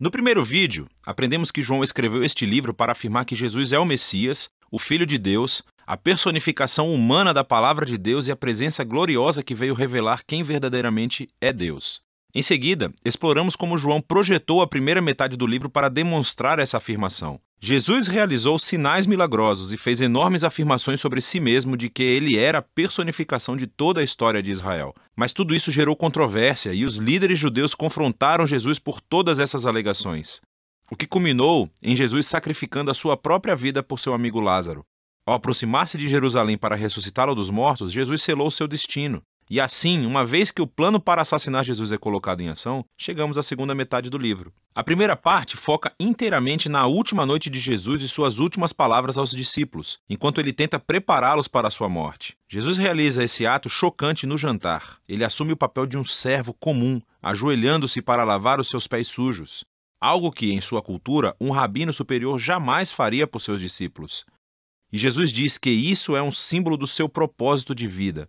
No primeiro vídeo, aprendemos que João escreveu este livro para afirmar que Jesus é o Messias, o Filho de Deus, a personificação humana da palavra de Deus e a presença gloriosa que veio revelar quem verdadeiramente é Deus. Em seguida, exploramos como João projetou a primeira metade do livro para demonstrar essa afirmação. Jesus realizou sinais milagrosos e fez enormes afirmações sobre si mesmo de que ele era a personificação de toda a história de Israel. Mas tudo isso gerou controvérsia e os líderes judeus confrontaram Jesus por todas essas alegações. O que culminou em Jesus sacrificando a sua própria vida por seu amigo Lázaro. Ao aproximar-se de Jerusalém para ressuscitá-lo dos mortos, Jesus selou seu destino. E assim, uma vez que o plano para assassinar Jesus é colocado em ação, chegamos à segunda metade do livro. A primeira parte foca inteiramente na última noite de Jesus e suas últimas palavras aos discípulos, enquanto ele tenta prepará-los para a sua morte. Jesus realiza esse ato chocante no jantar. Ele assume o papel de um servo comum, ajoelhando-se para lavar os seus pés sujos. Algo que, em sua cultura, um rabino superior jamais faria por seus discípulos. E Jesus diz que isso é um símbolo do seu propósito de vida,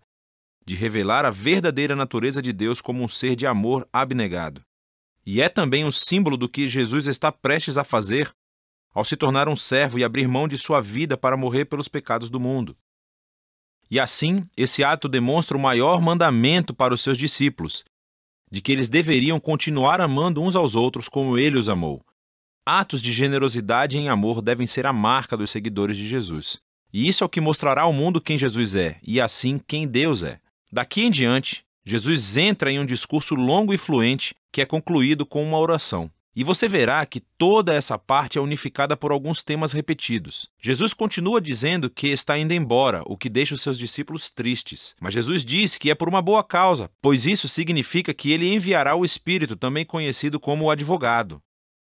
de revelar a verdadeira natureza de Deus como um ser de amor abnegado. E é também um símbolo do que Jesus está prestes a fazer ao se tornar um servo e abrir mão de sua vida para morrer pelos pecados do mundo. E assim, esse ato demonstra o maior mandamento para os seus discípulos, de que eles deveriam continuar amando uns aos outros como ele os amou. Atos de generosidade em amor devem ser a marca dos seguidores de Jesus. E isso é o que mostrará ao mundo quem Jesus é e assim quem Deus é. Daqui em diante, Jesus entra em um discurso longo e fluente que é concluído com uma oração. E você verá que toda essa parte é unificada por alguns temas repetidos. Jesus continua dizendo que está indo embora, o que deixa os seus discípulos tristes. Mas Jesus diz que é por uma boa causa, pois isso significa que ele enviará o Espírito, também conhecido como o advogado.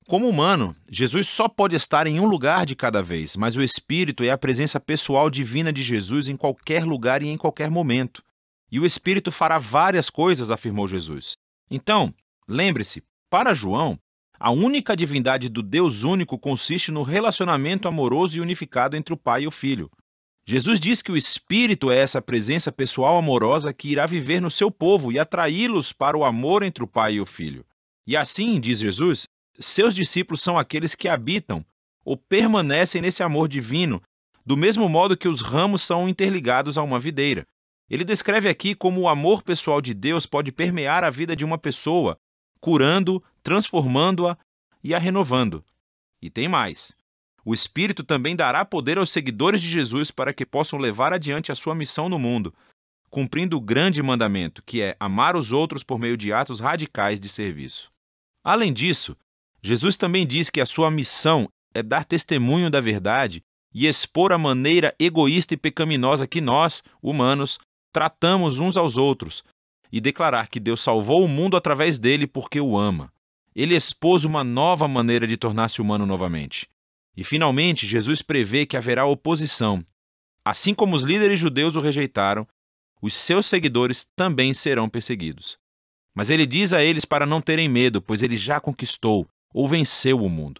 Como humano, Jesus só pode estar em um lugar de cada vez, mas o Espírito é a presença pessoal divina de Jesus em qualquer lugar e em qualquer momento. E o Espírito fará várias coisas, afirmou Jesus. Então, lembre-se, para João, a única divindade do Deus único consiste no relacionamento amoroso e unificado entre o Pai e o Filho. Jesus diz que o Espírito é essa presença pessoal amorosa que irá viver no seu povo e atraí-los para o amor entre o Pai e o Filho. E assim, diz Jesus, seus discípulos são aqueles que habitam ou permanecem nesse amor divino, do mesmo modo que os ramos são interligados a uma videira. Ele descreve aqui como o amor pessoal de Deus pode permear a vida de uma pessoa, curando, transformando-a e a renovando. E tem mais. O Espírito também dará poder aos seguidores de Jesus para que possam levar adiante a sua missão no mundo, cumprindo o grande mandamento, que é amar os outros por meio de atos radicais de serviço. Além disso, Jesus também diz que a sua missão é dar testemunho da verdade e expor a maneira egoísta e pecaminosa que nós, humanos, tratamos uns aos outros e declarar que Deus salvou o mundo através dele porque o ama. Ele expôs uma nova maneira de tornar-se humano novamente. E finalmente, Jesus prevê que haverá oposição. Assim como os líderes judeus o rejeitaram, os seus seguidores também serão perseguidos. Mas ele diz a eles para não terem medo, pois ele já conquistou ou venceu o mundo.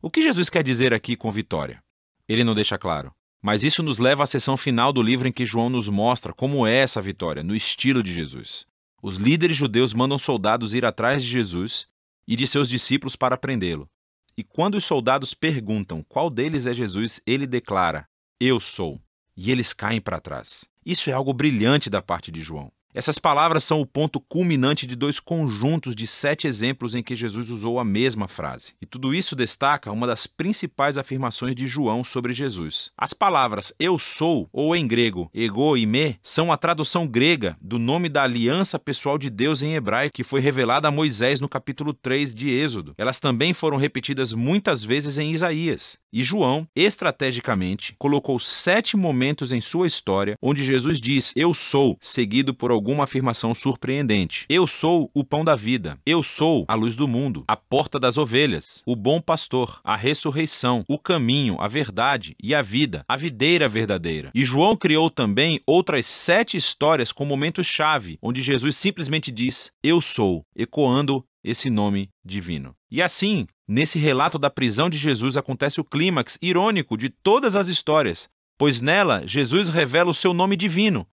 O que Jesus quer dizer aqui com vitória? Ele não deixa claro. Mas isso nos leva à sessão final do livro em que João nos mostra como é essa vitória, no estilo de Jesus. Os líderes judeus mandam soldados ir atrás de Jesus e de seus discípulos para prendê-lo. E quando os soldados perguntam qual deles é Jesus, ele declara: Eu sou. E eles caem para trás. Isso é algo brilhante da parte de João. Essas palavras são o ponto culminante de dois conjuntos de sete exemplos em que Jesus usou a mesma frase. E tudo isso destaca uma das principais afirmações de João sobre Jesus. As palavras eu sou, ou em grego ego e me, são a tradução grega do nome da aliança pessoal de Deus em hebraico que foi revelada a Moisés no capítulo 3 de Êxodo. Elas também foram repetidas muitas vezes em Isaías. E João, estrategicamente, colocou sete momentos em sua história onde Jesus diz eu sou, seguido por algum alguma afirmação surpreendente. Eu sou o pão da vida. Eu sou a luz do mundo, a porta das ovelhas, o bom pastor, a ressurreição, o caminho, a verdade e a vida, a videira verdadeira. E João criou também outras sete histórias com momentos-chave, onde Jesus simplesmente diz: Eu sou, ecoando esse nome divino. E assim, nesse relato da prisão de Jesus acontece o clímax irônico de todas as histórias, pois nela Jesus revela o seu nome divino,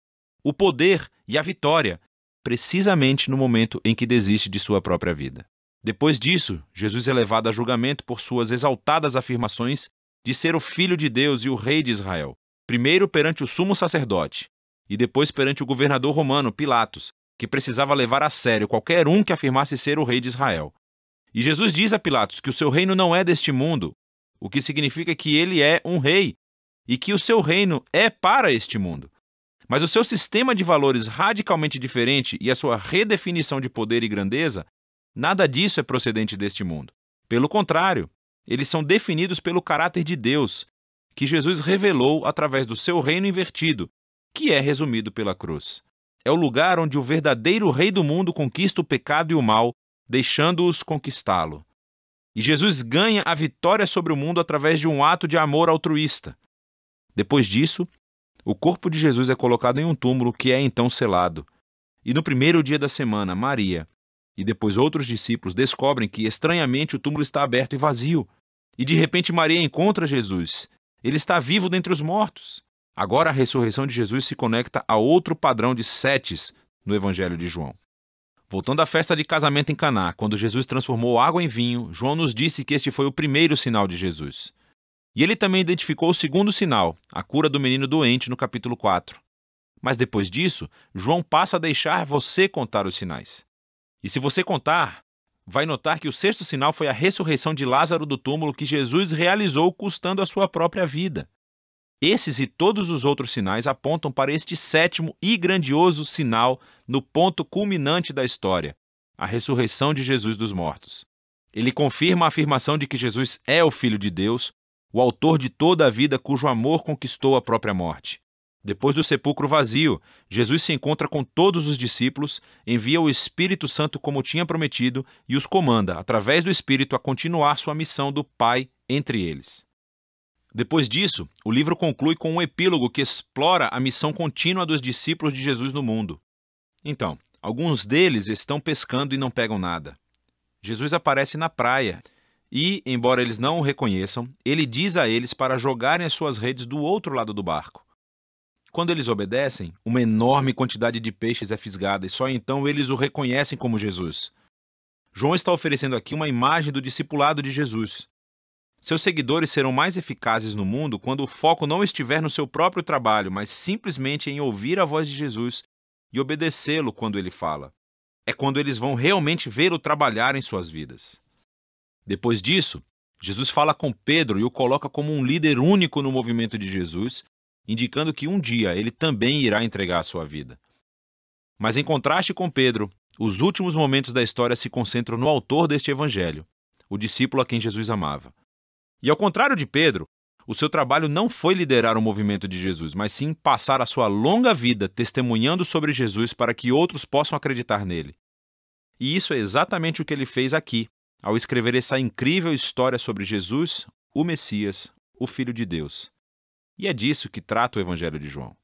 o poder e a vitória, precisamente no momento em que desiste de sua própria vida. Depois disso, Jesus é levado a julgamento por suas exaltadas afirmações de ser o Filho de Deus e o Rei de Israel, primeiro perante o sumo sacerdote e depois perante o governador romano Pilatos, que precisava levar a sério qualquer um que afirmasse ser o Rei de Israel. E Jesus diz a Pilatos que o seu reino não é deste mundo, o que significa que ele é um rei e que o seu reino é para este mundo. Mas o seu sistema de valores radicalmente diferente e a sua redefinição de poder e grandeza, nada disso é procedente deste mundo. Pelo contrário, eles são definidos pelo caráter de Deus, que Jesus revelou através do seu reino invertido, que é resumido pela cruz. É o lugar onde o verdadeiro rei do mundo conquista o pecado e o mal, deixando-os conquistá-lo. E Jesus ganha a vitória sobre o mundo através de um ato de amor altruísta. Depois disso, o corpo de Jesus é colocado em um túmulo que é então selado. E no primeiro dia da semana, Maria e depois outros discípulos descobrem que, estranhamente, o túmulo está aberto e vazio. E de repente Maria encontra Jesus. Ele está vivo dentre os mortos. Agora a ressurreição de Jesus se conecta a outro padrão de setes no Evangelho de João. Voltando à festa de casamento em Caná, quando Jesus transformou água em vinho, João nos disse que este foi o primeiro sinal de Jesus. E ele também identificou o segundo sinal, a cura do menino doente, no capítulo 4. Mas depois disso, João passa a deixar você contar os sinais. E se você contar, vai notar que o sexto sinal foi a ressurreição de Lázaro do túmulo que Jesus realizou custando a sua própria vida. Esses e todos os outros sinais apontam para este sétimo e grandioso sinal no ponto culminante da história, a ressurreição de Jesus dos mortos. Ele confirma a afirmação de que Jesus é o Filho de Deus, o autor de toda a vida cujo amor conquistou a própria morte. Depois do sepulcro vazio, Jesus se encontra com todos os discípulos, envia o Espírito Santo como tinha prometido e os comanda, através do Espírito, a continuar sua missão do Pai entre eles. Depois disso, o livro conclui com um epílogo que explora a missão contínua dos discípulos de Jesus no mundo. Então, alguns deles estão pescando e não pegam nada. Jesus aparece na praia e, embora eles não o reconheçam, ele diz a eles para jogarem as suas redes do outro lado do barco. Quando eles obedecem, uma enorme quantidade de peixes é fisgada e só então eles o reconhecem como Jesus. João está oferecendo aqui uma imagem do discipulado de Jesus. Seus seguidores serão mais eficazes no mundo quando o foco não estiver no seu próprio trabalho, mas simplesmente em ouvir a voz de Jesus e obedecê-lo quando ele fala. É quando eles vão realmente vê-lo trabalhar em suas vidas. Depois disso, Jesus fala com Pedro e o coloca como um líder único no movimento de Jesus, indicando que um dia ele também irá entregar a sua vida. Mas em contraste com Pedro, os últimos momentos da história se concentram no autor deste evangelho, o discípulo a quem Jesus amava. E ao contrário de Pedro, o seu trabalho não foi liderar o movimento de Jesus, mas sim passar a sua longa vida testemunhando sobre Jesus para que outros possam acreditar nele. E isso é exatamente o que ele fez aqui, ao escrever essa incrível história sobre Jesus, o Messias, o Filho de Deus. E é disso que trata o Evangelho de João.